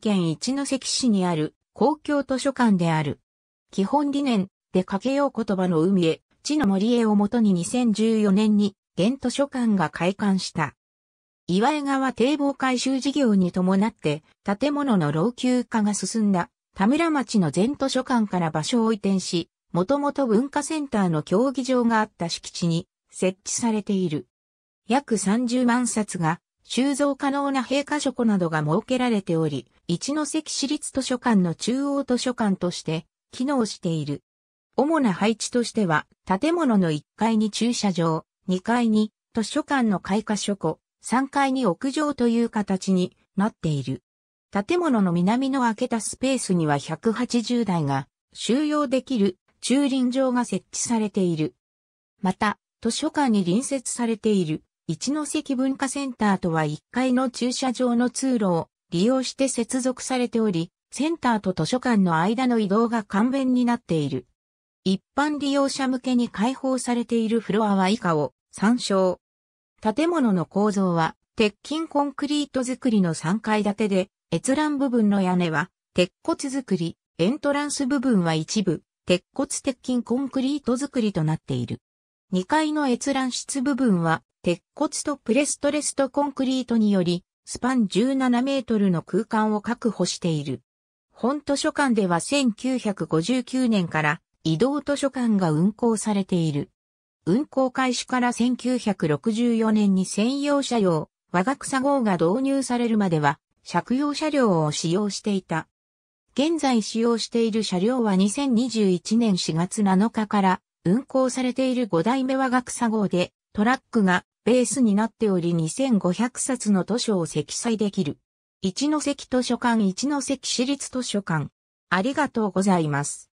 県一関市にある公共図書館である。基本理念でかけよう言葉の海へ、地の森へをもとに2014年に現図書館が開館した。岩江川堤防改修事業に伴って建物の老朽化が進んだ田村町の全図書館から場所を移転し、もともと文化センターの競技場があった敷地に設置されている。約30万冊が収蔵可能な閉課書庫などが設けられており、一関市立図書館の中央図書館として機能している。主な配置としては、建物の1階に駐車場、2階に図書館の開花書庫、3階に屋上という形になっている。建物の南の開けたスペースには180台が収容できる駐輪場が設置されている。また、図書館に隣接されている一関文化センターとは1階の駐車場の通路を利用して接続されており、センターと図書館の間の移動が簡便になっている。一般利用者向けに開放されているフロアは以下を参照。建物の構造は鉄筋コンクリート作りの3階建てで、閲覧部分の屋根は鉄骨作り、エントランス部分は一部鉄骨鉄筋コンクリート作りとなっている。2階の閲覧室部分は、鉄骨とプレストレストコンクリートにより、スパン17メートルの空間を確保している。本図書館では1959年から移動図書館が運行されている。運行開始から1964年に専用車両、和学作号が導入されるまでは、借用車両を使用していた。現在使用している車両は2021年4月7日から運行されている5代目和学作号で、トラックがベースになっており2500冊の図書を積載できる。一関図書館一関市立図書館。ありがとうございます。